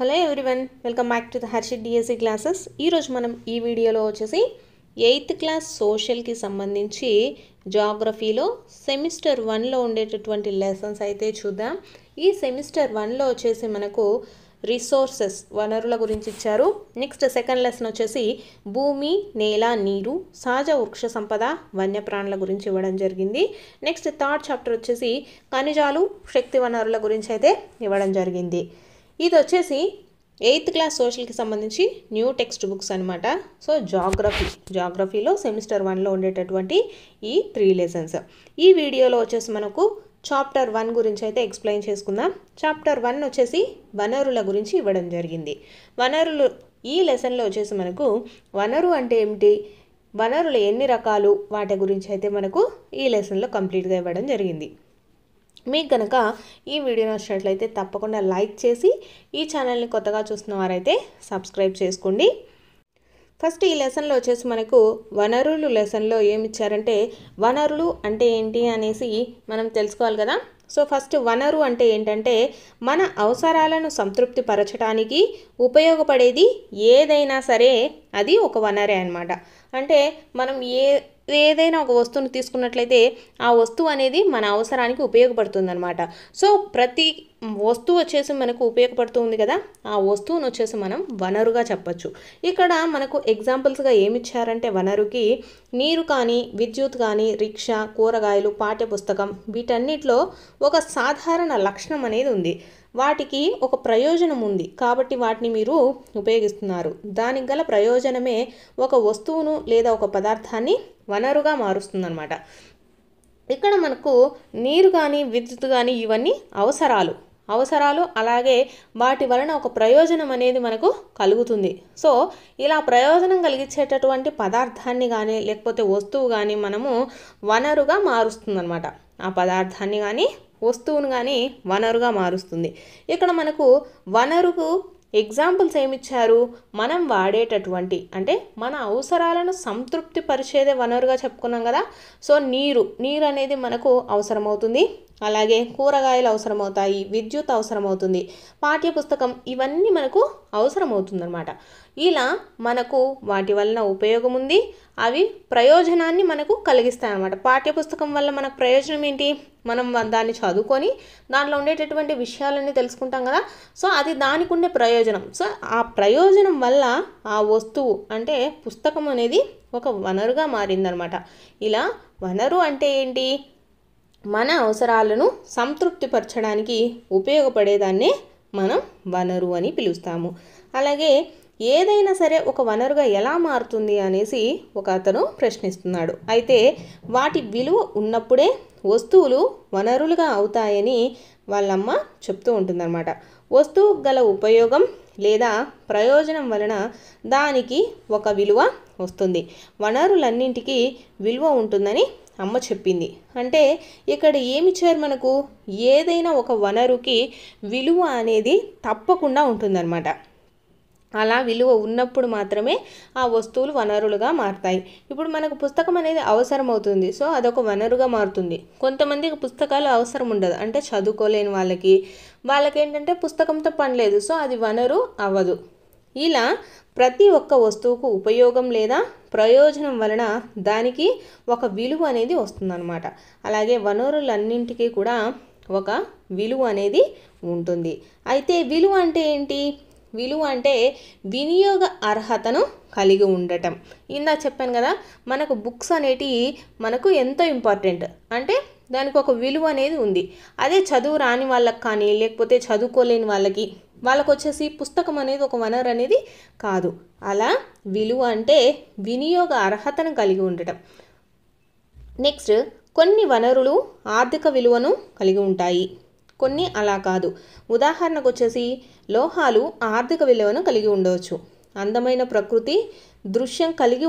hello everyone welcome back to the Harshit DSC e classes ఈరోజు మనం ఈ వీడియోలో వచ్చేసి ఎయిత్ క్లాస్ సోషల్కి సంబంధించి జాగ్రఫీలో సెమిస్టర్ వన్లో ఉండేటటువంటి లెసన్స్ అయితే చూద్దాం ఈ సెమిస్టర్ వన్లో వచ్చేసి మనకు రిసోర్సెస్ వనరుల గురించి ఇచ్చారు నెక్స్ట్ సెకండ్ లెసన్ వచ్చేసి భూమి నేల నీరు సహజ వృక్ష సంపద వన్యప్రాణుల గురించి ఇవ్వడం జరిగింది నెక్స్ట్ థర్డ్ చాప్టర్ వచ్చేసి ఖనిజాలు శక్తి వనరుల గురించి అయితే ఇవ్వడం జరిగింది ఇది వచ్చేసి ఎయిత్ క్లాస్ సోషల్కి సంబంధించి న్యూ టెక్స్ట్ బుక్స్ అనమాట సో జాగ్రఫీ జాగ్రఫీలో సెమిస్టర్ వన్లో ఉండేటటువంటి ఈ త్రీ లెసన్స్ ఈ వీడియోలో వచ్చేసి మనకు చాప్టర్ వన్ గురించి అయితే ఎక్స్ప్లెయిన్ చేసుకుందాం చాప్టర్ వన్ వచ్చేసి వనరుల గురించి ఇవ్వడం జరిగింది వనరులు ఈ లెసన్లో వచ్చేసి మనకు వనరు అంటే ఏమిటి వనరులు ఎన్ని రకాలు వాటి గురించి అయితే మనకు ఈ లెసన్లో కంప్లీట్గా ఇవ్వడం జరిగింది మీకు కనుక ఈ వీడియో నచ్చినట్లయితే తప్పకుండా లైక్ చేసి ఈ ఛానల్ని కొత్తగా చూసిన వారైతే సబ్స్క్రైబ్ చేసుకోండి ఫస్ట్ ఈ లెసన్లో వచ్చేసి మనకు వనరులు లెసన్లో ఇచ్చారంటే వనరులు అంటే ఏంటి అనేసి మనం తెలుసుకోవాలి కదా సో ఫస్ట్ వనరు అంటే ఏంటంటే మన అవసరాలను సంతృప్తి పరచడానికి ఉపయోగపడేది ఏదైనా సరే అది ఒక వనరే అనమాట అంటే మనం ఏ ఏదైనా ఒక వస్తువును తీసుకున్నట్లయితే ఆ వస్తువు అనేది మన అవసరానికి ఉపయోగపడుతుందన్నమాట సో ప్రతి వస్తువు వచ్చేసి మనకు ఉపయోగపడుతూ ఉంది కదా ఆ వస్తువును వచ్చేసి మనం వనరుగా చెప్పచ్చు ఇక్కడ మనకు ఎగ్జాంపుల్స్గా ఇచ్చారంటే వనరుకి నీరు కానీ విద్యుత్ కానీ రిక్షా కూరగాయలు పాఠ్యపుస్తకం వీటన్నిటిలో ఒక సాధారణ లక్షణం అనేది ఉంది వాటికి ఒక ప్రయోజనం ఉంది కాబట్టి వాటిని మీరు ఉపయోగిస్తున్నారు దానికి గల ప్రయోజనమే ఒక వస్తువును లేదా ఒక పదార్థాన్ని వనరుగా మారుస్తుందన్నమాట ఇక్కడ మనకు నీరు కానీ విద్యుత్ కానీ ఇవన్నీ అవసరాలు అవసరాలు అలాగే వాటి వలన ఒక ప్రయోజనం అనేది మనకు కలుగుతుంది సో ఇలా ప్రయోజనం కలిగించేటటువంటి పదార్థాన్ని కానీ లేకపోతే వస్తువు కానీ మనము వనరుగా మారుస్తుందన్నమాట ఆ పదార్థాన్ని కానీ వస్తువును కానీ వనరుగా మారుస్తుంది ఇక్కడ మనకు వనరుకు ఎగ్జాంపుల్స్ ఏమిచ్చారు మనం వాడేటటువంటి అంటే మన అవసరాలను సంతృప్తి పరిచేదే వనరుగా చెప్పుకున్నాం కదా సో నీరు నీరు అనేది మనకు అవసరమవుతుంది అలాగే కూరగాయలు అవసరమవుతాయి విద్యుత్ అవసరమవుతుంది పాఠ్యపుస్తకం ఇవన్నీ మనకు అవసరమవుతుందన్నమాట ఇలా మనకు వాటి వలన ఉపయోగం ఉంది అవి ప్రయోజనాన్ని మనకు కలిగిస్తాయి అనమాట పాఠ్యపుస్తకం వల్ల మనకు ప్రయోజనం ఏంటి మనం దాన్ని చదువుకొని దాంట్లో ఉండేటటువంటి విషయాలన్నీ తెలుసుకుంటాం కదా సో అది దానికి ఉండే ప్రయోజనం సో ఆ ప్రయోజనం వల్ల ఆ వస్తువు అంటే పుస్తకం అనేది ఒక వనరుగా మారిందనమాట ఇలా వనరు అంటే ఏంటి మన అవసరాలను సంతృప్తిపరచడానికి ఉపయోగపడేదాన్నే మనం వనరు అని పిలుస్తాము అలాగే ఏదైనా సరే ఒక వనరుగా ఎలా మారుతుంది అనేసి ఒక అతను ప్రశ్నిస్తున్నాడు అయితే వాటి విలువ ఉన్నప్పుడే వస్తువులు వనరులుగా అవుతాయని వాళ్ళమ్మ చెప్తూ ఉంటుందన్నమాట వస్తువు గల ఉపయోగం లేదా ప్రయోజనం వలన దానికి ఒక విలువ వస్తుంది వనరులన్నింటికి విలువ ఉంటుందని అమ్మ చెప్పింది అంటే ఇక్కడ ఏమిచ్చారు మనకు ఏదైనా ఒక వనరుకి విలువ అనేది తప్పకుండా ఉంటుందన్నమాట అలా విలువ ఉన్నప్పుడు మాత్రమే ఆ వస్తువులు వనరులుగా మారుతాయి ఇప్పుడు మనకు పుస్తకం అనేది అవసరం అవుతుంది సో అదొక వనరుగా మారుతుంది కొంతమందికి పుస్తకాలు అవసరం ఉండదు అంటే చదువుకోలేని వాళ్ళకి వాళ్ళకి ఏంటంటే పుస్తకంతో పని సో అది వనరు అవ్వదు ఇలా ప్రతి ఒక్క వస్తువుకు ఉపయోగం లేదా ప్రయోజనం వలన దానికి ఒక విలువ అనేది వస్తుందన్నమాట అలాగే వనరులన్నింటికీ కూడా ఒక విలువ అనేది ఉంటుంది అయితే విలువ అంటే ఏంటి విలువ అంటే వినియోగ అర్హతను కలిగి ఉండటం ఇందా చెప్పాను కదా మనకు బుక్స్ అనేటివి మనకు ఎంతో ఇంపార్టెంట్ అంటే దానికి ఒక విలువ అనేది ఉంది అదే చదువు రాని వాళ్ళకి కానీ లేకపోతే చదువుకోలేని వాళ్ళకి వాళ్ళకు వచ్చేసి పుస్తకం అనేది ఒక వనరు అనేది కాదు అలా విలువ అంటే వినియోగ అర్హతను కలిగి ఉండటం నెక్స్ట్ కొన్ని వనరులు ఆర్థిక విలువను కలిగి ఉంటాయి కొన్ని అలా కాదు ఉదాహరణకు వచ్చేసి లోహాలు ఆర్థిక విలువను కలిగి ఉండవచ్చు అందమైన ప్రకృతి దృశ్యం కలిగి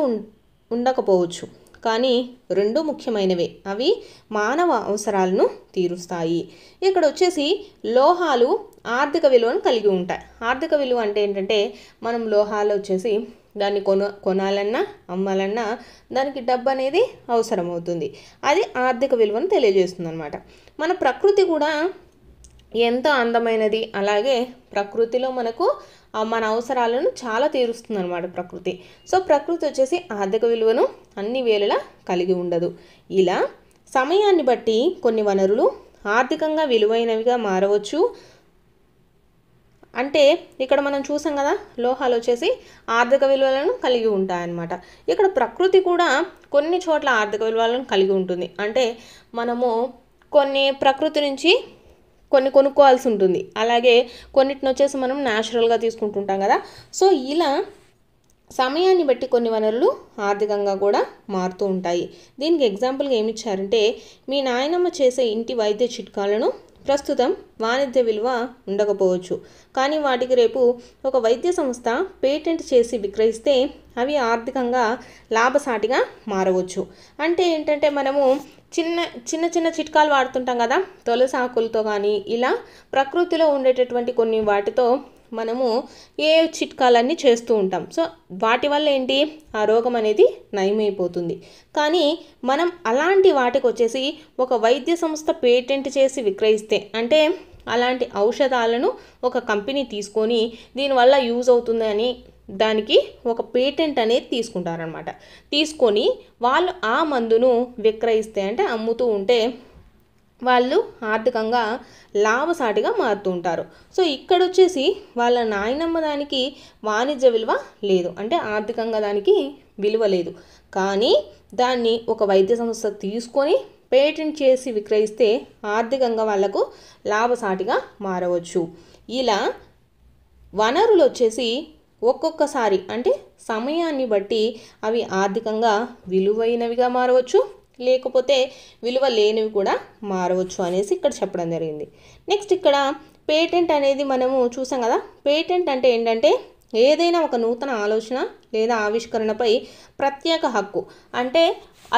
ఉండకపోవచ్చు కానీ రెండు ముఖ్యమైనవే అవి మానవ అవసరాలను తీరుస్తాయి ఇక్కడ వచ్చేసి లోహాలు ఆర్థిక విలువను కలిగి ఉంటాయి ఆర్థిక విలువ అంటే ఏంటంటే మనం లోహాలు వచ్చేసి దాన్ని కొన కొనాలన్నా అమ్మాలన్నా దానికి డబ్బు అనేది అవసరమవుతుంది అది ఆర్థిక విలువను తెలియజేస్తుంది అనమాట మన ప్రకృతి కూడా ఎంతో అందమైనది అలాగే ప్రకృతిలో మనకు మన అవసరాలను చాలా తీరుస్తుంది అనమాట ప్రకృతి సో ప్రకృతి వచ్చేసి ఆర్థిక విలువను అన్ని వేళలా కలిగి ఉండదు ఇలా సమయాన్ని బట్టి కొన్ని వనరులు ఆర్థికంగా విలువైనవిగా మారవచ్చు అంటే ఇక్కడ మనం చూసాం కదా లోహాలు వచ్చేసి ఆర్థిక విలువలను కలిగి ఉంటాయన్నమాట ఇక్కడ ప్రకృతి కూడా కొన్ని చోట్ల ఆర్థిక విలువలను కలిగి ఉంటుంది అంటే మనము కొన్ని ప్రకృతి నుంచి కొన్ని కొనుక్కోవాల్సి ఉంటుంది అలాగే కొన్నిటిని వచ్చేసి మనం న్యాచురల్గా తీసుకుంటుంటాం కదా సో ఇలా సమయాన్ని బట్టి కొన్ని వనరులు ఆర్థికంగా కూడా మారుతూ ఉంటాయి దీనికి ఎగ్జాంపుల్గా ఏమిచ్చారంటే మీ నాయనమ్మ చేసే ఇంటి వైద్య చిట్కాలను ప్రస్తుతం వాణిజ్య విలువ ఉండకపోవచ్చు కానీ వాటికి రేపు ఒక వైద్య సంస్థ పేటెంట్ చేసి విక్రయిస్తే అవి ఆర్థికంగా లాభసాటిగా మారవచ్చు అంటే ఏంటంటే మనము చిన్న చిన్న చిన్న చిట్కాలు వాడుతుంటాం కదా తులసి ఆకులతో కానీ ఇలా ప్రకృతిలో ఉండేటటువంటి కొన్ని వాటితో మనము ఏ చిట్కాలన్నీ చేస్తూ ఉంటాం సో వాటి వల్ల ఏంటి ఆ రోగం అనేది నయమైపోతుంది కానీ మనం అలాంటి వాటికి వచ్చేసి ఒక వైద్య సంస్థ పేటెంట్ చేసి విక్రయిస్తే అంటే అలాంటి ఔషధాలను ఒక కంపెనీ తీసుకొని దీనివల్ల యూజ్ అవుతుందని దానికి ఒక పేటెంట్ అనేది తీసుకుంటారనమాట తీసుకొని వాళ్ళు ఆ మందును విక్రయిస్తే అంటే అమ్ముతూ ఉంటే వాళ్ళు ఆర్థికంగా లాభసాటిగా మారుతూ ఉంటారు సో ఇక్కడ వచ్చేసి వాళ్ళ నాయనమ్మ దానికి వాణిజ్య విలువ లేదు అంటే ఆర్థికంగా దానికి విలువ లేదు కానీ దాన్ని ఒక వైద్య సంస్థ తీసుకొని పేటెంట్ చేసి విక్రయిస్తే ఆర్థికంగా వాళ్లకు లాభసాటిగా మారవచ్చు ఇలా వనరులు వచ్చేసి ఒక్కొక్కసారి అంటే సమయాన్ని బట్టి అవి ఆర్థికంగా విలువైనవిగా మారవచ్చు లేకపోతే విలువ లేనివి కూడా మారవచ్చు అనేసి ఇక్కడ చెప్పడం జరిగింది నెక్స్ట్ ఇక్కడ పేటెంట్ అనేది మనము చూసాం కదా పేటెంట్ అంటే ఏంటంటే ఏదైనా ఒక నూతన ఆలోచన లేదా ఆవిష్కరణపై ప్రత్యేక హక్కు అంటే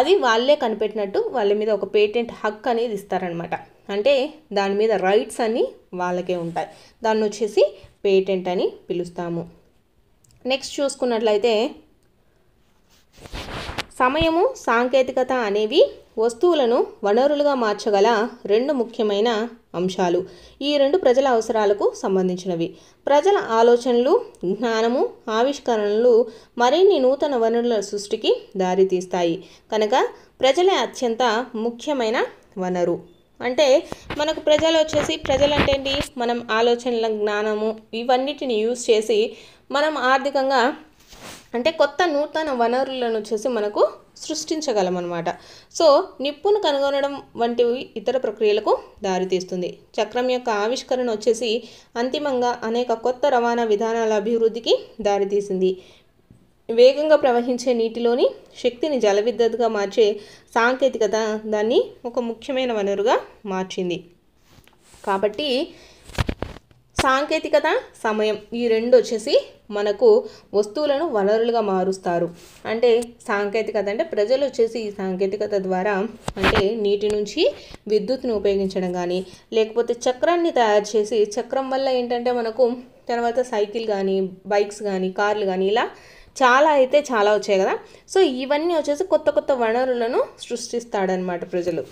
అది వాళ్ళే కనిపెట్టినట్టు వాళ్ళ మీద ఒక పేటెంట్ హక్కు అనేది ఇస్తారనమాట అంటే దాని మీద రైట్స్ అన్నీ వాళ్ళకే ఉంటాయి దాన్ని వచ్చేసి పేటెంట్ అని పిలుస్తాము నెక్స్ట్ చూసుకున్నట్లయితే సమయము సాంకేతికత అనేవి వస్తువులను వనరులుగా మార్చగల రెండు ముఖ్యమైన అంశాలు ఈ రెండు ప్రజల అవసరాలకు సంబంధించినవి ప్రజల ఆలోచనలు జ్ఞానము ఆవిష్కరణలు మరిన్ని నూతన వనరుల సృష్టికి దారితీస్తాయి కనుక ప్రజలే అత్యంత ముఖ్యమైన వనరు అంటే మనకు ప్రజలు వచ్చేసి ప్రజలంటేంటి మనం ఆలోచనల జ్ఞానము ఇవన్నిటిని యూజ్ చేసి మనం ఆర్థికంగా అంటే కొత్త నూతన వనరులను వచ్చేసి మనకు సృష్టించగలం అనమాట సో నిప్పును కనుగొనడం వంటివి ఇతర ప్రక్రియలకు దారితీస్తుంది చక్రం యొక్క ఆవిష్కరణ వచ్చేసి అంతిమంగా అనేక కొత్త రవాణా విధానాల అభివృద్ధికి దారితీసింది వేగంగా ప్రవహించే నీటిలోని శక్తిని జలవిద్యుత్గా మార్చే సాంకేతికత దాన్ని ఒక ముఖ్యమైన వనరుగా మార్చింది కాబట్టి సాంకేతికత సమయం ఈ రెండు వచ్చేసి మనకు వస్తువులను వనరులుగా మారుస్తారు అంటే సాంకేతికత అంటే ప్రజలు వచ్చేసి ఈ సాంకేతికత ద్వారా అంటే నీటి నుంచి విద్యుత్ను ఉపయోగించడం కానీ లేకపోతే చక్రాన్ని తయారు చేసి చక్రం వల్ల ఏంటంటే మనకు తర్వాత సైకిల్ కానీ బైక్స్ కానీ కార్లు కానీ ఇలా చాలా అయితే చాలా వచ్చాయి కదా సో ఇవన్నీ వచ్చేసి కొత్త కొత్త వనరులను సృష్టిస్తాడనమాట ప్రజలు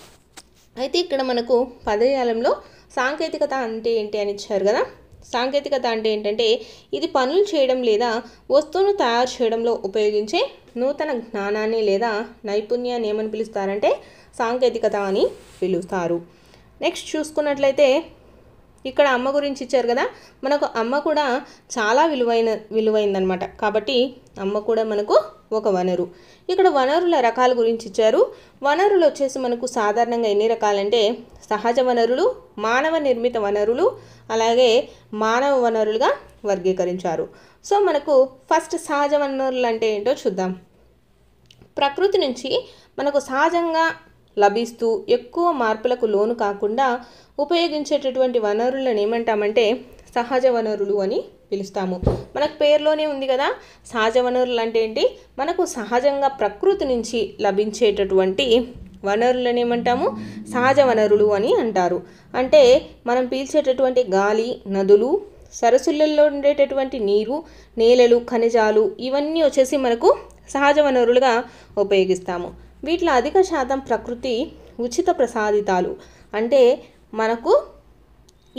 అయితే ఇక్కడ మనకు పదయాలంలో సాంకేతికత అంటే ఏంటి అని ఇచ్చారు కదా సాంకేతికత అంటే ఏంటంటే ఇది పనులు చేయడం లేదా వస్తువును తయారు చేయడంలో ఉపయోగించే నూతన జ్ఞానాన్ని లేదా నైపుణ్యాన్ని ఏమని పిలుస్తారంటే సాంకేతికత అని పిలుస్తారు నెక్స్ట్ చూసుకున్నట్లయితే ఇక్కడ అమ్మ గురించి ఇచ్చారు కదా మనకు అమ్మ కూడా చాలా విలువైన విలువైందనమాట కాబట్టి అమ్మ కూడా మనకు ఒక వనరు ఇక్కడ వనరుల రకాల గురించి ఇచ్చారు వనరులు వచ్చేసి మనకు సాధారణంగా ఎన్ని రకాలంటే సహజ వనరులు మానవ నిర్మిత వనరులు అలాగే మానవ వనరులుగా వర్గీకరించారు సో మనకు ఫస్ట్ సహజ వనరులు అంటే ఏంటో చూద్దాం ప్రకృతి నుంచి మనకు సహజంగా లభిస్తూ ఎక్కువ మార్పులకు లోను కాకుండా ఉపయోగించేటటువంటి వనరులను ఏమంటామంటే సహజ వనరులు అని పిలుస్తాము మనకు పేర్లోనే ఉంది కదా సహజ వనరులు అంటే ఏంటి మనకు సహజంగా ప్రకృతి నుంచి లభించేటటువంటి వనరులను ఏమంటాము సహజ వనరులు అని అంటారు అంటే మనం పీల్చేటటువంటి గాలి నదులు సరస్సులలో ఉండేటటువంటి నీరు నేలలు ఖనిజాలు ఇవన్నీ వచ్చేసి మనకు సహజ వనరులుగా ఉపయోగిస్తాము వీటిలో అధిక శాతం ప్రకృతి ఉచిత ప్రసాదితాలు అంటే మనకు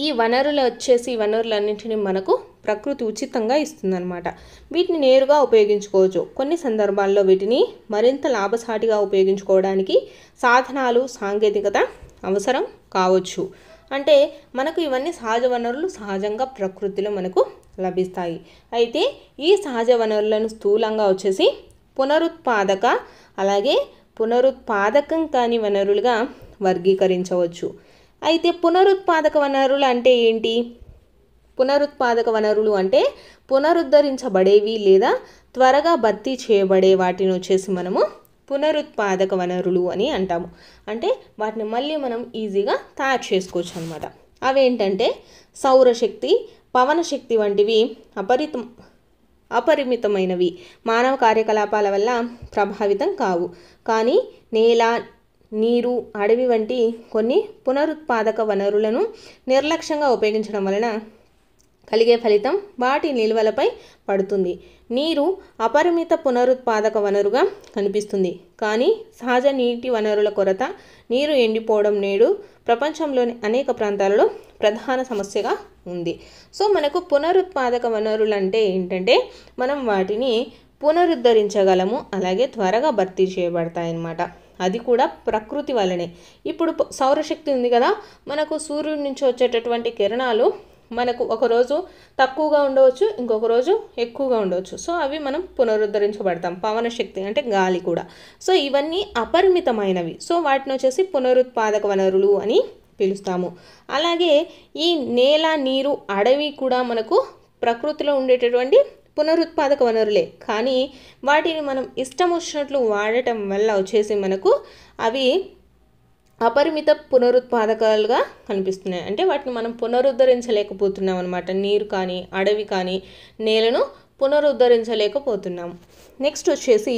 ఈ వనరులు వచ్చేసి వనరులన్నింటినీ మనకు ప్రకృతి ఉచితంగా ఇస్తుందన్నమాట వీటిని నేరుగా ఉపయోగించుకోవచ్చు కొన్ని సందర్భాల్లో వీటిని మరింత లాభసాటిగా ఉపయోగించుకోవడానికి సాధనాలు సాంకేతికత అవసరం కావచ్చు అంటే మనకు ఇవన్నీ సహజ వనరులు సహజంగా ప్రకృతిలో మనకు లభిస్తాయి అయితే ఈ సహజ వనరులను స్థూలంగా వచ్చేసి పునరుత్పాదక అలాగే పునరుత్పాదకం కాని వనరులుగా వర్గీకరించవచ్చు అయితే పునరుత్పాదక వనరులు అంటే ఏంటి పునరుత్పాదక వనరులు అంటే పునరుద్ధరించబడేవి లేదా త్వరగా భర్తీ చేయబడే వాటిని వచ్చేసి మనము పునరుత్పాదక వనరులు అని అంటాము అంటే వాటిని మళ్ళీ మనం ఈజీగా తయారు చేసుకోవచ్చు అనమాట అవేంటంటే సౌరశక్తి పవన శక్తి వంటివి అపరిత అపరిమితమైనవి మానవ కార్యకలాపాల వల్ల ప్రభావితం కావు కానీ నేల నీరు అడవి వంటి కొన్ని పునరుత్పాదక వనరులను నిర్లక్ష్యంగా ఉపయోగించడం వలన కలిగే ఫలితం వాటి నిల్వలపై పడుతుంది నీరు అపరిమిత పునరుత్పాదక వనరుగా కనిపిస్తుంది కానీ సహజ నీటి వనరుల కొరత నీరు ఎండిపోవడం నేడు ప్రపంచంలోని అనేక ప్రాంతాలలో ప్రధాన సమస్యగా ఉంది సో మనకు పునరుత్పాదక వనరులు అంటే ఏంటంటే మనం వాటిని పునరుద్ధరించగలము అలాగే త్వరగా భర్తీ చేయబడతాయన్నమాట అది కూడా ప్రకృతి వలనే ఇప్పుడు సౌరశక్తి ఉంది కదా మనకు సూర్యుడి నుంచి వచ్చేటటువంటి కిరణాలు మనకు ఒకరోజు తక్కువగా ఉండవచ్చు ఇంకొక రోజు ఎక్కువగా ఉండవచ్చు సో అవి మనం పునరుద్ధరించబడతాం పవన శక్తి అంటే గాలి కూడా సో ఇవన్నీ అపరిమితమైనవి సో వాటిని వచ్చేసి పునరుత్పాదక వనరులు అని పిలుస్తాము అలాగే ఈ నేల నీరు అడవి కూడా మనకు ప్రకృతిలో ఉండేటటువంటి పునరుత్పాదక వనరులే కానీ వాటిని మనం ఇష్టం వచ్చినట్లు వాడటం వల్ల వచ్చేసి మనకు అవి అపరిమిత పునరుత్పాదకాలుగా కనిపిస్తున్నాయి అంటే వాటిని మనం పునరుద్ధరించలేకపోతున్నాం అనమాట నీరు కానీ అడవి కానీ నేలను పునరుద్ధరించలేకపోతున్నాం నెక్స్ట్ వచ్చేసి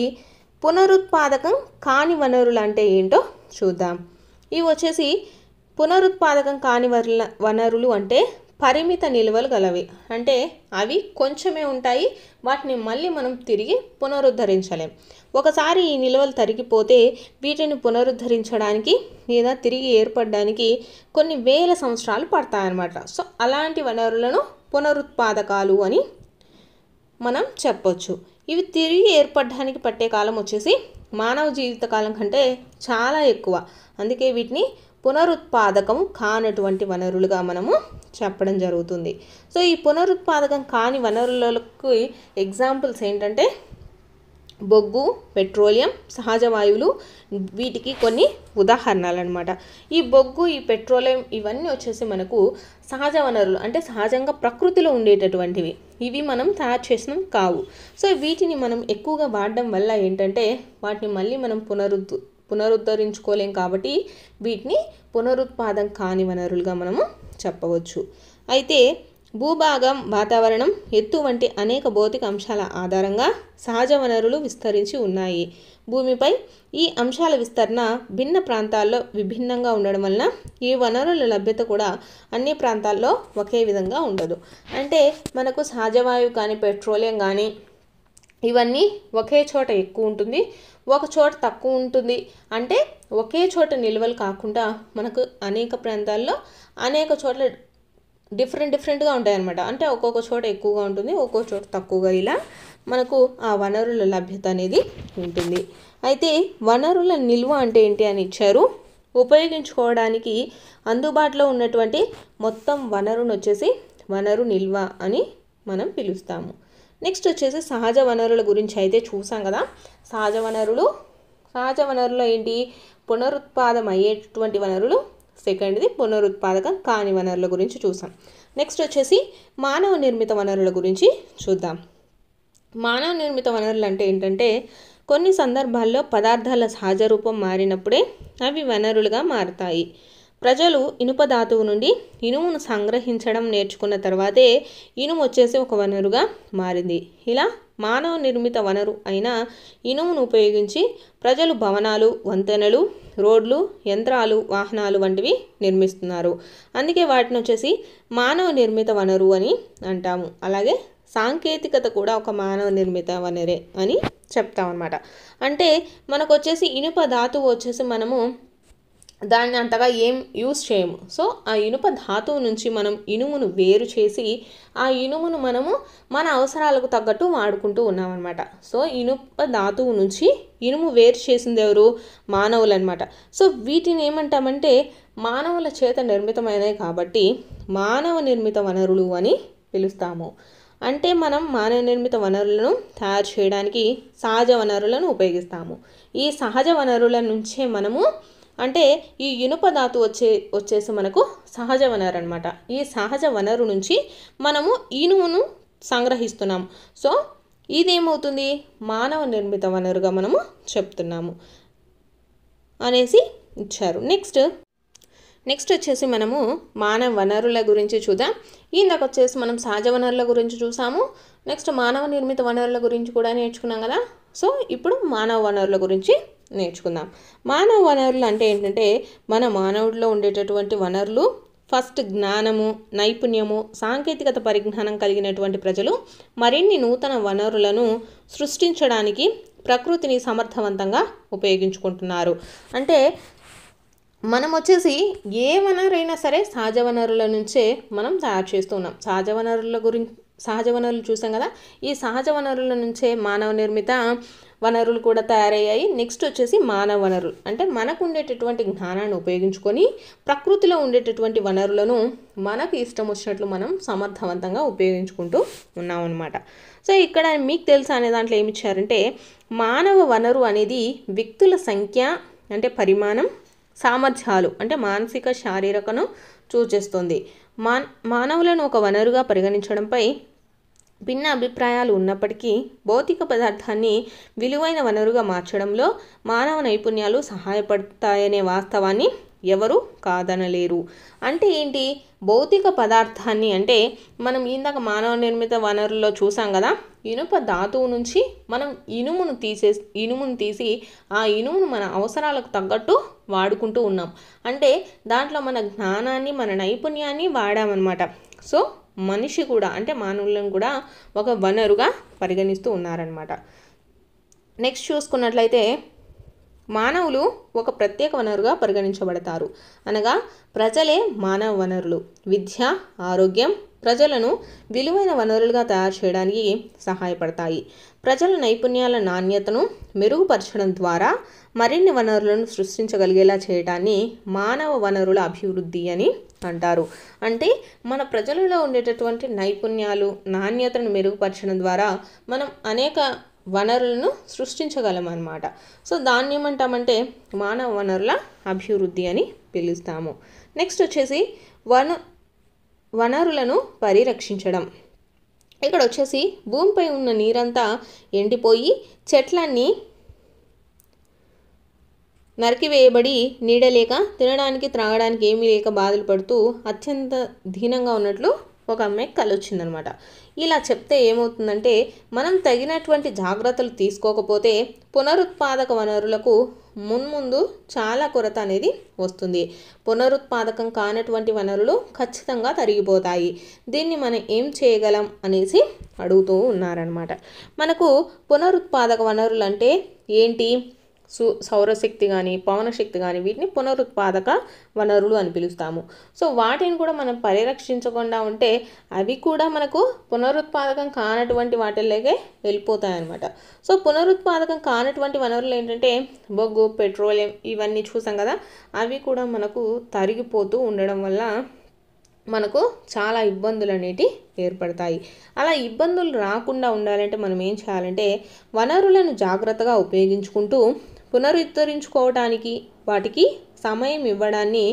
పునరుత్పాదకం కాని వనరులు అంటే ఏంటో చూద్దాం ఇవి వచ్చేసి పునరుత్పాదకం కాని వనరులు అంటే పరిమిత నిల్వలు గలవి అంటే అవి కొంచెమే ఉంటాయి వాటిని మళ్ళీ మనం తిరిగి పునరుద్ధరించలేం ఒకసారి ఈ నిల్వలు తరిగిపోతే వీటిని పునరుద్ధరించడానికి లేదా తిరిగి ఏర్పడడానికి కొన్ని వేల సంవత్సరాలు పడతాయన్నమాట సో అలాంటి వనరులను పునరుత్పాదకాలు అని మనం చెప్పొచ్చు ఇవి తిరిగి ఏర్పడడానికి పట్టే కాలం వచ్చేసి మానవ జీవితకాలం కంటే చాలా ఎక్కువ అందుకే వీటిని పునరుత్పాదకం కానటువంటి వనరులుగా మనము చెప్పడం జరుగుతుంది సో ఈ పునరుత్పాదకం కాని వనరులకు ఎగ్జాంపుల్స్ ఏంటంటే బొగ్గు పెట్రోలియం సహజ వాయువులు వీటికి కొన్ని ఉదాహరణలు అనమాట ఈ బొగ్గు ఈ పెట్రోలియం ఇవన్నీ వచ్చేసి మనకు సహజ వనరులు అంటే సహజంగా ప్రకృతిలో ఉండేటటువంటివి ఇవి మనం తయారు చేసిన కావు సో వీటిని మనం ఎక్కువగా వాడడం వల్ల ఏంటంటే వాటిని మళ్ళీ మనం పునరుద్దు పునరుద్ధరించుకోలేం కాబట్టి వీటిని పునరుత్పాదం కాని వనరులుగా మనము చెప్పవచ్చు అయితే భూభాగం వాతావరణం ఎత్తు వంటి అనేక భౌతిక అంశాల ఆధారంగా సహజ వనరులు విస్తరించి ఉన్నాయి భూమిపై ఈ అంశాల విస్తరణ భిన్న ప్రాంతాల్లో విభిన్నంగా ఉండడం వలన ఈ వనరుల లభ్యత కూడా అన్ని ప్రాంతాల్లో ఒకే విధంగా ఉండదు అంటే మనకు సహజవాయువు కానీ పెట్రోలియం కానీ ఇవన్నీ ఒకే చోట ఎక్కువ ఉంటుంది ఒక చోట తక్కువ ఉంటుంది అంటే ఒకే చోట నిల్వలు కాకుండా మనకు అనేక ప్రాంతాల్లో అనేక చోట్ల డిఫరెంట్ డిఫరెంట్గా ఉంటాయన్నమాట అంటే ఒక్కొక్క చోట ఎక్కువగా ఉంటుంది ఒక్కొక్క చోట తక్కువగా ఇలా మనకు ఆ వనరుల లభ్యత అనేది ఉంటుంది అయితే వనరుల నిల్వ అంటే ఏంటి అని ఇచ్చారు ఉపయోగించుకోవడానికి అందుబాటులో ఉన్నటువంటి మొత్తం వనరును వచ్చేసి వనరు నిల్వ అని మనం పిలుస్తాము నెక్స్ట్ వచ్చేసి సహజ వనరుల గురించి అయితే చూసాం కదా సహజ వనరులు సహజ వనరులు ఏంటి పునరుత్పాదం అయ్యేటువంటి వనరులు సెకండ్ది పునరుత్పాదకం కాని వనరుల గురించి చూసాం నెక్స్ట్ వచ్చేసి మానవ నిర్మిత వనరుల గురించి చూద్దాం మానవ నిర్మిత వనరులు అంటే ఏంటంటే కొన్ని సందర్భాల్లో పదార్థాల సహజ రూపం మారినప్పుడే అవి వనరులుగా మారుతాయి ప్రజలు ఇనుప ధాతువు నుండి ఇనుమును సంగ్రహించడం నేర్చుకున్న తర్వాతే ఇనుము వచ్చేసి ఒక వనరుగా మారింది ఇలా మానవ నిర్మిత వనరు అయిన ఇనుమును ఉపయోగించి ప్రజలు భవనాలు వంతెనలు రోడ్లు యంత్రాలు వాహనాలు వంటివి నిర్మిస్తున్నారు అందుకే వాటిని వచ్చేసి మానవ నిర్మిత వనరు అని అంటాము అలాగే సాంకేతికత కూడా ఒక మానవ నిర్మిత వనరే అని చెప్తామన్నమాట అంటే మనకు వచ్చేసి ఇనుప ధాతువు వచ్చేసి మనము దాన్ని అంతగా ఏం యూస్ చేయము సో ఆ ఇనుప ధాతువు నుంచి మనం ఇనుమును వేరు చేసి ఆ ఇనుమును మనము మన అవసరాలకు తగ్గట్టు వాడుకుంటూ ఉన్నామన్నమాట సో ఇనుప ధాతువు నుంచి ఇనుము వేరు చేసింది ఎవరు మానవులు అనమాట సో వీటిని ఏమంటామంటే మానవుల చేత నిర్మితమైనవి కాబట్టి మానవ నిర్మిత వనరులు అని పిలుస్తాము అంటే మనం మానవ నిర్మిత వనరులను తయారు చేయడానికి సహజ వనరులను ఉపయోగిస్తాము ఈ సహజ వనరుల నుంచే మనము అంటే ఈ ఇనుప ధాతు వచ్చే వచ్చేసి మనకు సహజ వనరు అనమాట ఈ సహజ వనరు నుంచి మనము ఇనుమును సంగ్రహిస్తున్నాం సో ఇదేమవుతుంది మానవ నిర్మిత వనరుగా మనము చెప్తున్నాము అనేసి ఇచ్చారు నెక్స్ట్ నెక్స్ట్ వచ్చేసి మనము మానవ వనరుల గురించి చూద్దాం ఇందాక వచ్చేసి మనం సహజ వనరుల గురించి చూసాము నెక్స్ట్ మానవ నిర్మిత వనరుల గురించి కూడా నేర్చుకున్నాం కదా సో ఇప్పుడు మానవ వనరుల గురించి నేర్చుకుందాం మానవ వనరులు అంటే ఏంటంటే మన మానవుడిలో ఉండేటటువంటి వనరులు ఫస్ట్ జ్ఞానము నైపుణ్యము సాంకేతికత పరిజ్ఞానం కలిగినటువంటి ప్రజలు మరిన్ని నూతన వనరులను సృష్టించడానికి ప్రకృతిని సమర్థవంతంగా ఉపయోగించుకుంటున్నారు అంటే మనం వచ్చేసి ఏ వనరైనా సరే సహజ వనరుల నుంచే మనం తయారు చేస్తున్నాం సహజ వనరుల గురించి సహజ వనరులు చూసాం కదా ఈ సహజ వనరుల నుంచే మానవ నిర్మిత వనరులు కూడా తయారయ్యాయి నెక్స్ట్ వచ్చేసి మానవ వనరులు అంటే మనకు ఉండేటటువంటి జ్ఞానాన్ని ఉపయోగించుకొని ప్రకృతిలో ఉండేటటువంటి వనరులను మనకు ఇష్టం వచ్చినట్లు మనం సమర్థవంతంగా ఉపయోగించుకుంటూ ఉన్నాం అనమాట సో ఇక్కడ మీకు తెలుసా అనే దాంట్లో ఏమి ఇచ్చారంటే మానవ వనరు అనేది వ్యక్తుల సంఖ్య అంటే పరిమాణం సామర్థ్యాలు అంటే మానసిక శారీరకను సూచిస్తుంది మా మానవులను ఒక వనరుగా పరిగణించడంపై భిన్న అభిప్రాయాలు ఉన్నప్పటికీ భౌతిక పదార్థాన్ని విలువైన వనరుగా మార్చడంలో మానవ నైపుణ్యాలు సహాయపడతాయనే వాస్తవాన్ని ఎవరు కాదనలేరు అంటే ఏంటి భౌతిక పదార్థాన్ని అంటే మనం ఇందాక మానవ నిర్మిత వనరుల్లో చూసాం కదా ఇనుప ధాతువు నుంచి మనం ఇనుమును తీసే ఇనుమును తీసి ఆ ఇనుమును మన అవసరాలకు తగ్గట్టు వాడుకుంటూ ఉన్నాం అంటే దాంట్లో మన జ్ఞానాన్ని మన నైపుణ్యాన్ని వాడామన్నమాట సో మనిషి కూడా అంటే మానవులను కూడా ఒక వనరుగా పరిగణిస్తూ ఉన్నారనమాట నెక్స్ట్ చూసుకున్నట్లయితే మానవులు ఒక ప్రత్యేక వనరుగా పరిగణించబడతారు అనగా ప్రజలే మానవ వనరులు విద్య ఆరోగ్యం ప్రజలను విలువైన వనరులుగా తయారు చేయడానికి సహాయపడతాయి ప్రజల నైపుణ్యాల నాణ్యతను మెరుగుపరచడం ద్వారా మరిన్ని వనరులను సృష్టించగలిగేలా చేయడాన్ని మానవ వనరుల అభివృద్ధి అని అంటారు అంటే మన ప్రజలలో ఉండేటటువంటి నైపుణ్యాలు నాణ్యతను మెరుగుపరచడం ద్వారా మనం అనేక వనరులను సృష్టించగలం అన్నమాట సో దాన్ని ఏమంటామంటే మానవ వనరుల అభివృద్ధి అని పిలుస్తాము నెక్స్ట్ వచ్చేసి వన వనరులను పరిరక్షించడం ఇక్కడ వచ్చేసి భూమిపై ఉన్న నీరంతా ఎండిపోయి చెట్లన్నీ నరికివేయబడి నీడలేక తినడానికి త్రాగడానికి ఏమీ లేక బాధలు పడుతూ అత్యంత దీనంగా ఉన్నట్లు ఒక అమ్మాయికి కలొచ్చిందనమాట ఇలా చెప్తే ఏమవుతుందంటే మనం తగినటువంటి జాగ్రత్తలు తీసుకోకపోతే పునరుత్పాదక వనరులకు మున్ముందు చాలా కొరత అనేది వస్తుంది పునరుత్పాదకం కానటువంటి వనరులు ఖచ్చితంగా తరిగిపోతాయి దీన్ని మనం ఏం చేయగలం అనేసి అడుగుతూ ఉన్నారనమాట మనకు పునరుత్పాదక వనరులు అంటే ఏంటి సు సౌరశక్తి కానీ పవనశక్తి కానీ వీటిని పునరుత్పాదక వనరులు అని పిలుస్తాము సో వాటిని కూడా మనం పరిరక్షించకుండా ఉంటే అవి కూడా మనకు పునరుత్పాదకం కానటువంటి వాటిల్లోకే వెళ్ళిపోతాయి అనమాట సో పునరుత్పాదకం కానటువంటి వనరులు ఏంటంటే బొగ్గు పెట్రోలియం ఇవన్నీ చూసాం కదా అవి కూడా మనకు తరిగిపోతూ ఉండడం వల్ల మనకు చాలా ఇబ్బందులు అనేటి ఏర్పడతాయి అలా ఇబ్బందులు రాకుండా ఉండాలంటే మనం ఏం చేయాలంటే వనరులను జాగ్రత్తగా ఉపయోగించుకుంటూ పునరుద్ధరించుకోవటానికి వాటికి సమయం ఇవ్వడాన్ని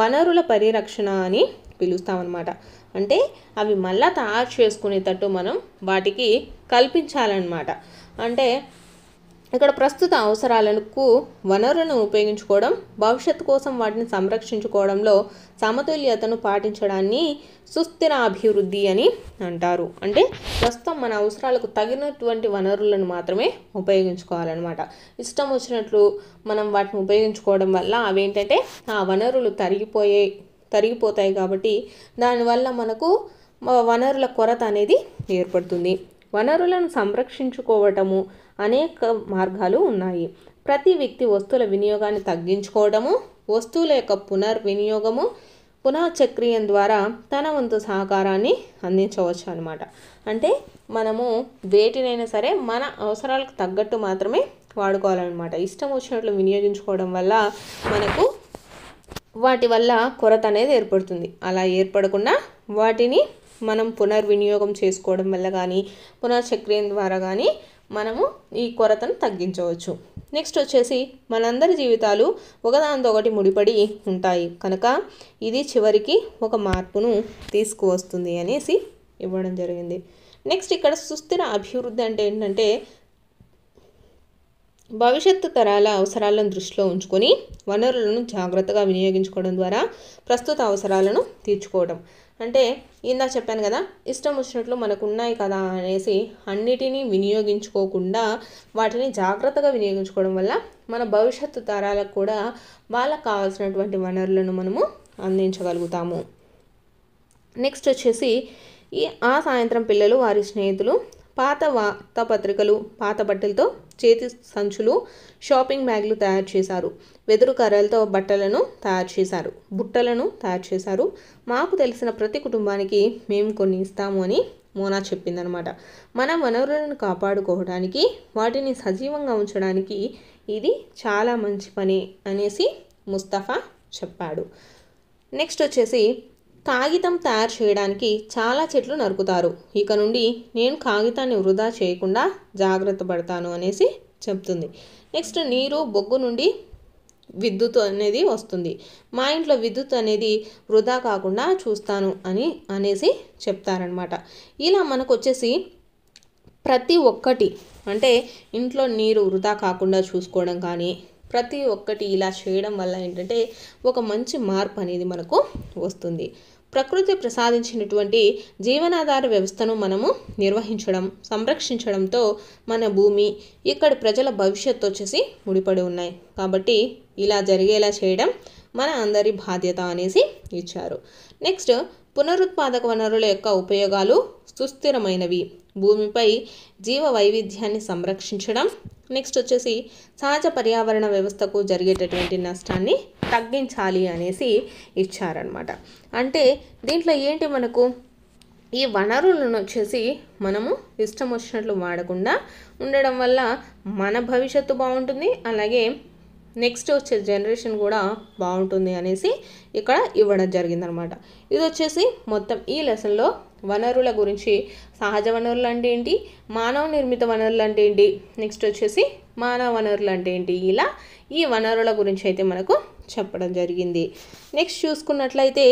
వనరుల పరిరక్షణ అని పిలుస్తామన్నమాట అంటే అవి మళ్ళా తయారు చేసుకునేటట్టు మనం వాటికి కల్పించాలన్నమాట అంటే ఇక్కడ ప్రస్తుత అవసరాలకు వనరులను ఉపయోగించుకోవడం భవిష్యత్తు కోసం వాటిని సంరక్షించుకోవడంలో సమతుల్యతను పాటించడాన్ని సుస్థిర అభివృద్ధి అని అంటారు అంటే ప్రస్తుతం మన అవసరాలకు తగినటువంటి వనరులను మాత్రమే ఉపయోగించుకోవాలన్నమాట ఇష్టం వచ్చినట్లు మనం వాటిని ఉపయోగించుకోవడం వల్ల అవేంటంటే ఆ వనరులు తరిగిపోయే తరిగిపోతాయి కాబట్టి దానివల్ల మనకు వనరుల కొరత అనేది ఏర్పడుతుంది వనరులను సంరక్షించుకోవటము అనేక మార్గాలు ఉన్నాయి ప్రతి వ్యక్తి వస్తువుల వినియోగాన్ని తగ్గించుకోవడము వస్తువుల యొక్క పునర్వినియోగము పునఃచక్రియం ద్వారా తన వంతు సహకారాన్ని అందించవచ్చు అనమాట అంటే మనము వేటినైనా సరే మన అవసరాలకు తగ్గట్టు మాత్రమే వాడుకోవాలన్నమాట ఇష్టం వచ్చినట్లు వినియోగించుకోవడం వల్ల మనకు వాటి వల్ల కొరత అనేది ఏర్పడుతుంది అలా ఏర్పడకుండా వాటిని మనం పునర్వినియోగం చేసుకోవడం వల్ల కానీ పునర్చక్రియం ద్వారా కానీ మనము ఈ కొరతను తగ్గించవచ్చు నెక్స్ట్ వచ్చేసి మనందరి జీవితాలు ఒకదానితో ఒకటి ముడిపడి ఉంటాయి కనుక ఇది చివరికి ఒక మార్పును తీసుకువస్తుంది అనేసి ఇవ్వడం జరిగింది నెక్స్ట్ ఇక్కడ సుస్థిర అభివృద్ధి అంటే ఏంటంటే భవిష్యత్తు తరాల అవసరాలను దృష్టిలో ఉంచుకొని వనరులను జాగ్రత్తగా వినియోగించుకోవడం ద్వారా ప్రస్తుత అవసరాలను తీర్చుకోవడం అంటే ఇందా చెప్పాను కదా ఇష్టం వచ్చినట్లు మనకు ఉన్నాయి కదా అనేసి అన్నిటినీ వినియోగించుకోకుండా వాటిని జాగ్రత్తగా వినియోగించుకోవడం వల్ల మన భవిష్యత్తు తరాలకు కూడా వాళ్ళకు కావాల్సినటువంటి వనరులను మనము అందించగలుగుతాము నెక్స్ట్ వచ్చేసి ఈ ఆ సాయంత్రం పిల్లలు వారి స్నేహితులు పాత వార్తాపత్రికలు పాత బట్టలతో చేతి సంచులు షాపింగ్ బ్యాగులు తయారు చేశారు వెదురు కర్రలతో బట్టలను తయారు చేశారు బుట్టలను తయారు చేశారు మాకు తెలిసిన ప్రతి కుటుంబానికి మేము కొన్ని ఇస్తాము అని మోనా చెప్పిందనమాట మన వనరులను కాపాడుకోవడానికి వాటిని సజీవంగా ఉంచడానికి ఇది చాలా మంచి పని అనేసి ముస్తఫా చెప్పాడు నెక్స్ట్ వచ్చేసి కాగితం తయారు చేయడానికి చాలా చెట్లు నరుకుతారు ఇక నుండి నేను కాగితాన్ని వృధా చేయకుండా జాగ్రత్త పడతాను అనేసి చెప్తుంది నెక్స్ట్ నీరు బొగ్గు నుండి విద్యుత్ అనేది వస్తుంది మా ఇంట్లో విద్యుత్ అనేది వృధా కాకుండా చూస్తాను అని అనేసి చెప్తారనమాట ఇలా మనకు వచ్చేసి ప్రతి ఒక్కటి అంటే ఇంట్లో నీరు వృధా కాకుండా చూసుకోవడం కానీ ప్రతి ఒక్కటి ఇలా చేయడం వల్ల ఏంటంటే ఒక మంచి మార్పు అనేది మనకు వస్తుంది ప్రకృతి ప్రసాదించినటువంటి జీవనాధార వ్యవస్థను మనము నిర్వహించడం సంరక్షించడంతో మన భూమి ఇక్కడ ప్రజల భవిష్యత్తు వచ్చేసి ముడిపడి ఉన్నాయి కాబట్టి ఇలా జరిగేలా చేయడం మన అందరి బాధ్యత అనేసి ఇచ్చారు నెక్స్ట్ పునరుత్పాదక వనరుల యొక్క ఉపయోగాలు సుస్థిరమైనవి భూమిపై జీవ వైవిధ్యాన్ని సంరక్షించడం నెక్స్ట్ వచ్చేసి సహజ పర్యావరణ వ్యవస్థకు జరిగేటటువంటి నష్టాన్ని తగ్గించాలి అనేసి ఇచ్చారనమాట అంటే దీంట్లో ఏంటి మనకు ఈ వనరులను వచ్చేసి మనము ఇష్టం వచ్చినట్లు వాడకుండా ఉండడం వల్ల మన భవిష్యత్తు బాగుంటుంది అలాగే నెక్స్ట్ వచ్చే జనరేషన్ కూడా బాగుంటుంది అనేసి ఇక్కడ ఇవ్వడం జరిగిందనమాట ఇది వచ్చేసి మొత్తం ఈ లెసన్లో వనరుల గురించి సహజ వనరులు అంటే ఏంటి మానవ నిర్మిత వనరులు అంటే ఏంటి నెక్స్ట్ వచ్చేసి మానవ వనరులు అంటే ఏంటి ఇలా ఈ వనరుల గురించి అయితే మనకు చెప్పడం జరిగింది నెక్స్ట్ చూసుకున్నట్లయితే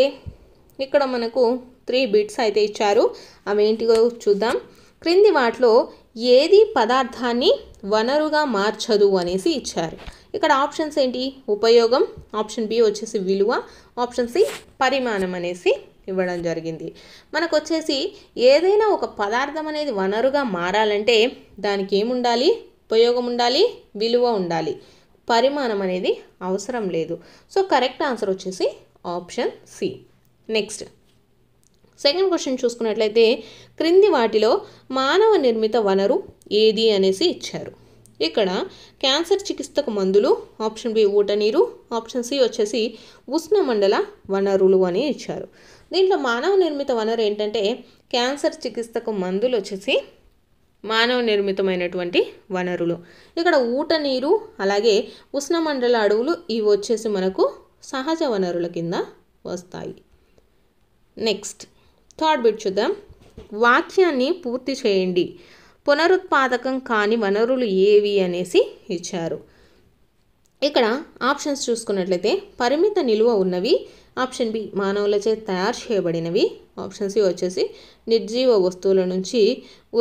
ఇక్కడ మనకు త్రీ బిట్స్ అయితే ఇచ్చారు అవి ఏంటిగో చూద్దాం క్రింది వాటిలో ఏది పదార్థాన్ని వనరుగా మార్చదు అనేసి ఇచ్చారు ఇక్కడ ఆప్షన్స్ ఏంటి ఉపయోగం ఆప్షన్ బి వచ్చేసి విలువ ఆప్షన్ సి పరిమాణం అనేసి ఇవ్వడం జరిగింది మనకు వచ్చేసి ఏదైనా ఒక పదార్థం అనేది వనరుగా మారాలంటే దానికి ఏముండాలి ఉపయోగం ఉండాలి విలువ ఉండాలి పరిమాణం అనేది అవసరం లేదు సో కరెక్ట్ ఆన్సర్ వచ్చేసి option C next second question చూసుకున్నట్లయితే క్రింది వాటిలో మానవ నిర్మిత వనరు ఏది అనేసి ఇచ్చారు ఇక్కడ క్యాన్సర్ చికిత్సకు మందులు ఆప్షన్ బి ఊటనీరు ఆప్షన్ సి వచ్చేసి ఉష్ణమండల వనరులు అని ఇచ్చారు దీంట్లో మానవ నిర్మిత వనరు ఏంటంటే క్యాన్సర్ చికిత్సకు మందులు వచ్చేసి మానవ నిర్మితమైనటువంటి వనరులు ఇక్కడ ఊట నీరు అలాగే ఉష్ణమండల అడవులు ఇవి వచ్చేసి మనకు సహజ వనరుల కింద వస్తాయి నెక్స్ట్ థర్డ్ బిట్ చూద్దాం వాక్యాన్ని పూర్తి చేయండి పునరుత్పాదకం కాని వనరులు ఏవి అనేసి ఇచ్చారు ఇక్కడ ఆప్షన్స్ చూసుకున్నట్లయితే పరిమిత నిలువ ఉన్నవి ఆప్షన్ బి మానవులచే తయారు చేయబడినవి ఆప్షన్ సి వచ్చేసి నిర్జీవ వస్తువుల నుంచి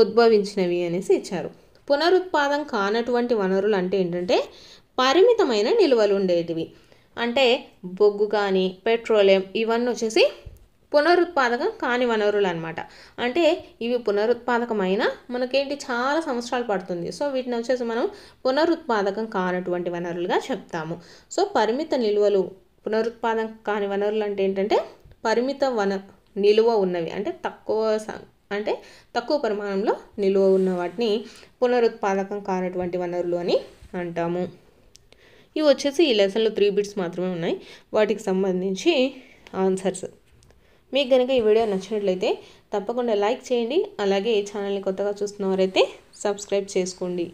ఉద్భవించినవి అనేసి ఇచ్చారు పునరుత్పాదం కానటువంటి వనరులు అంటే ఏంటంటే పరిమితమైన నిల్వలు ఉండేటివి అంటే బొగ్గు కానీ పెట్రోలియం ఇవన్నీ వచ్చేసి పునరుత్పాదకం కాని వనరులు అనమాట అంటే ఇవి పునరుత్పాదకమైన మనకేంటి చాలా సంవత్సరాలు పడుతుంది సో వీటిని వచ్చేసి మనం పునరుత్పాదకం కానటువంటి వనరులుగా చెప్తాము సో పరిమిత నిల్వలు పునరుత్పాదం కాని వనరులు అంటే ఏంటంటే పరిమిత వన నిలువ ఉన్నవి అంటే తక్కువ అంటే తక్కువ పరిమాణంలో నిలువ ఉన్న వాటిని పునరుత్పాదకం కానటువంటి వనరులు అని అంటాము ఇవి వచ్చేసి ఈ లెసన్లో త్రీ బిట్స్ మాత్రమే ఉన్నాయి వాటికి సంబంధించి ఆన్సర్స్ మీకు కనుక ఈ వీడియో నచ్చినట్లయితే తప్పకుండా లైక్ చేయండి అలాగే ఈ ఛానల్ని కొత్తగా చూస్తున్నవారైతే సబ్స్క్రైబ్ చేసుకోండి